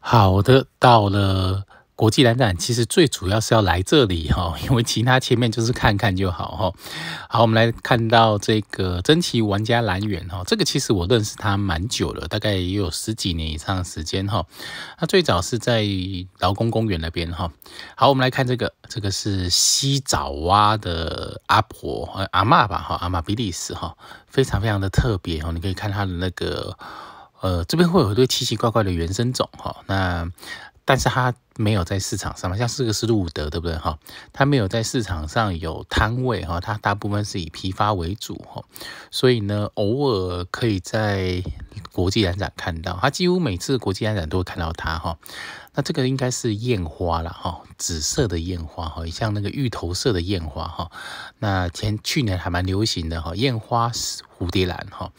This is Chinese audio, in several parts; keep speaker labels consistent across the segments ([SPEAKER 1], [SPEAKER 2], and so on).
[SPEAKER 1] 好的，到了国际展其实最主要是要来这里哈，因为其他前面就是看看就好哈。好，我们来看到这个珍奇玩家蓝园哈，这个其实我认识他蛮久了，大概也有十几年以上的时间哈。那最早是在劳工公园那边哈。好，我们来看这个，这个是西爪哇的阿婆呃阿妈吧哈，阿妈比利斯哈，非常非常的特别哦，你可以看他的那个。呃，这边会有一堆奇奇怪怪的原生种哈，那但是它没有在市场上，像这个是路德，对不对哈？它没有在市场上有摊位哈，它大部分是以批发为主哈，所以呢，偶尔可以在国际展展看到，它几乎每次国际展展都会看到它哈。那这个应该是艳花了哈，紫色的艳花哈，像那个芋头色的艳花哈，那前去年还蛮流行的哈，艳花是。蝴蝶兰哈，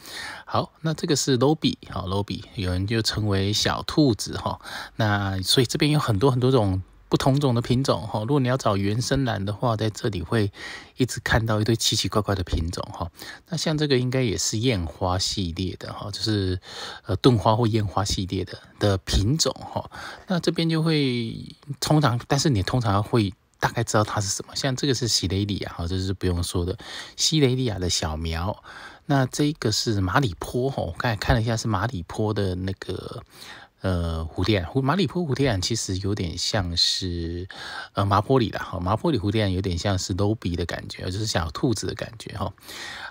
[SPEAKER 1] 好，那这个是 Lobi 哈 l o b 有人就称为小兔子哈，那所以这边有很多很多种不同种的品种哈。如果你要找原生兰的话，在这里会一直看到一堆奇奇怪怪的品种哈。那像这个应该也是艳花系列的哈，就是呃钝花或艳花系列的的品种哈。那这边就会通常，但是你通常会。大概知道它是什么，像这个是西雷利亚，哈，这是不用说的，西雷利亚的小苗。那这个是马里坡，哈，我刚才看了一下，是马里坡的那个。呃，蝴蝶兰，胡马里坡蝴蝶兰其实有点像是呃，麻坡里的哈，麻坡里蝴蝶兰有点像是 l o 比的感觉，就是小兔子的感觉哈。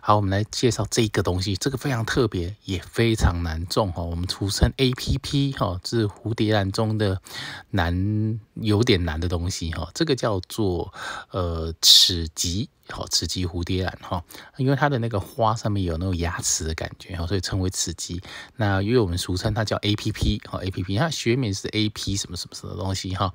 [SPEAKER 1] 好，我们来介绍这个东西，这个非常特别，也非常难种哈。我们俗称 A P P 哈，是蝴蝶兰中的难，有点难的东西哈。这个叫做呃齿棘。好，雌棘蝴蝶兰哈，因为它的那个花上面有那种牙齿的感觉哈，所以称为雌棘。那因为我们俗称它叫 A P P 哈，A P P，它学名是 A P 什么什么什么东西哈。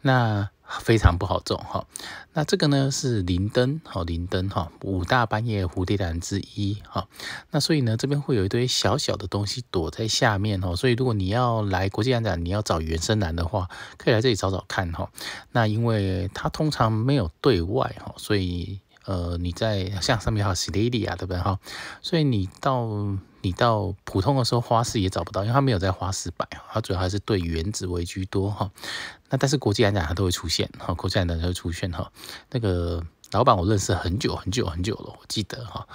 [SPEAKER 1] 那非常不好种哈。那这个呢是灵灯哈，灵灯哈，五大半叶蝴蝶兰之一哈。那所以呢，这边会有一堆小小的东西躲在下面哦。所以如果你要来国际展览，你要找原生兰的话，可以来这里找找看哈。那因为它通常没有对外哈，所以。呃，你在像上面哈，斯莱利亚对不对哈？所以你到你到普通的时候，花市也找不到，因为它没有在花市摆，它主要还是对原子为居多哈。那但是国际来讲，它都会出现哈，国际来讲它会出现哈，那个。老板，我认识很久很久很久了，我记得哈。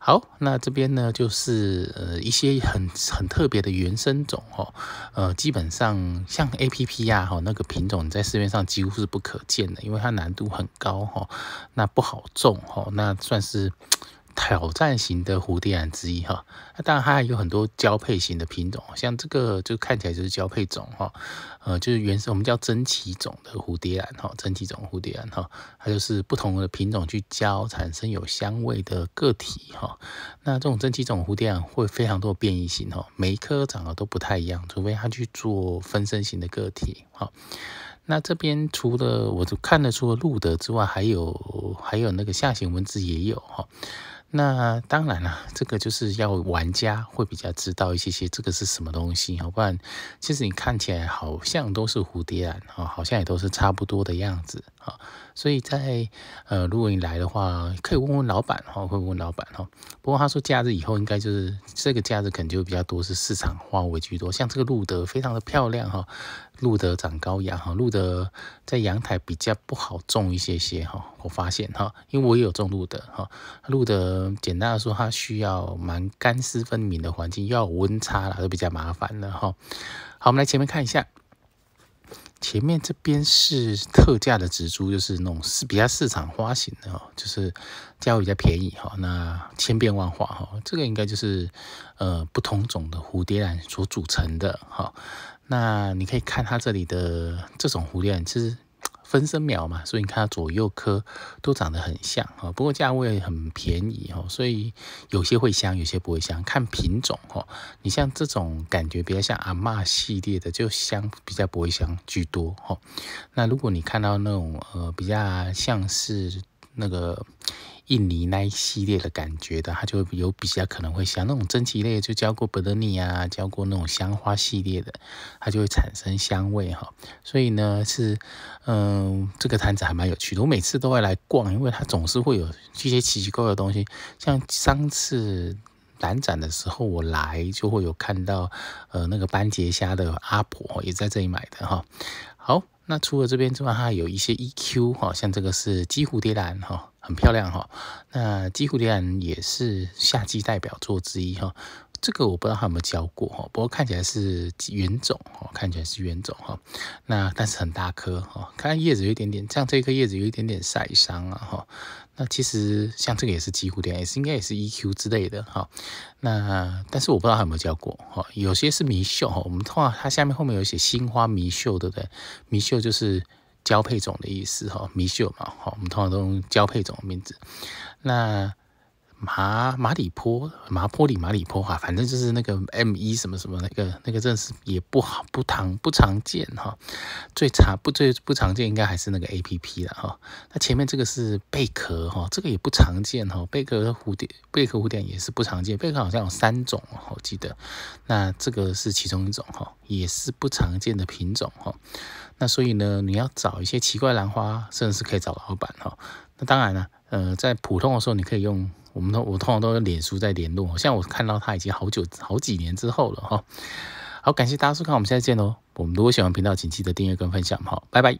[SPEAKER 1] 好，那这边呢，就是呃一些很很特别的原生种哦，呃基本上像 A P P 呀哈那个品种，在市面上几乎是不可见的，因为它难度很高哈，那不好种哈，那算是。挑战型的蝴蝶兰之一哈，那当然它还有很多交配型的品种，像这个就看起来就是交配种哈，呃，就是原始我们叫珍奇种的蝴蝶兰哈，珍奇种蝴蝶兰哈，它就是不同的品种去交产生有香味的个体哈。那这种珍奇种蝴蝶兰会非常多变异型哈，每一颗长得都不太一样，除非它去做分身型的个体。哈。那这边除了我就看得出了路德之外，还有还有那个下行文字也有哈。那当然了，这个就是要玩家会比较知道一些些，这个是什么东西，要不然其实你看起来好像都是蝴蝶兰啊，好像也都是差不多的样子。所以，在呃，如果你来的话，可以问问老板哈，会问老板哈。不过他说，假日以后应该就是这个假日可能就比较多是市场化为居多。像这个路德非常的漂亮哈，路德长高雅哈，路德在阳台比较不好种一些些哈，我发现哈，因为我也有种路德哈，路德简单的说，它需要蛮干湿分明的环境，要温差啦，都比较麻烦了哈。好，我们来前面看一下。前面这边是特价的植株，就是那种是比较市场花型的，就是价位比较便宜哈。那千变万化哈，这个应该就是呃不同种的蝴蝶兰所组成的哈。那你可以看它这里的这种蝴蝶兰实分身苗嘛，所以你看它左右棵都长得很像哈，不过价位很便宜哈，所以有些会香，有些不会香，看品种哈。你像这种感觉比较像阿妈系列的，就香比较不会香居多哈。那如果你看到那种呃比较像是那个。印尼那系列的感觉的，它就有比较可能会像那种珍奇类，就教过伯德尼啊，教过那种香花系列的，它就会产生香味哈。所以呢，是嗯，这个摊子还蛮有趣，我每次都会来逛，因为它总是会有一些奇奇怪怪的东西。像上次展展的时候，我来就会有看到，呃，那个斑节虾的阿婆也在这里买的哈。好，那除了这边之外，还有一些 EQ 哈，像这个是鸡蝴蝶兰哈。很漂亮哈，那鸡这样也是夏季代表作之一哈。这个我不知道他有没有教过哈，不过看起来是原种哦，看起来是原种哈。那但是很大颗哈，看叶子有一点点，像这颗叶子有一点点晒伤了哈。那其实像这个也是乎这样，也是应该也是 EQ 之类的哈。那但是我不知道他有没有教过哈，有些是迷秀哈，我们的话它下面后面有写新花迷秀不对，迷秀就是。交配种的意思哈，米秀嘛，哈，我们通常都用交配种的名字。那。马马里坡、马坡里、马里坡哈，反正就是那个 M 一什么什么那个那个，真识是也不好不常不常见哈。最常不最不常见，应该还是那个 APP 了哈。那前面这个是贝壳哈，这个也不常见哈。贝壳蝴蝶贝壳蝴蝶也是不常见，贝壳好像有三种哦，我记得。那这个是其中一种哈，也是不常见的品种哈。那所以呢，你要找一些奇怪兰花，甚至是可以找老板哈。那当然了，呃，在普通的时候你可以用。我们都我通常都脸书在联络，像我看到他已经好久好几年之后了哈。好，感谢大家收看，我们下次见喽。我们如果喜欢频道，请记得订阅跟分享哈。拜拜。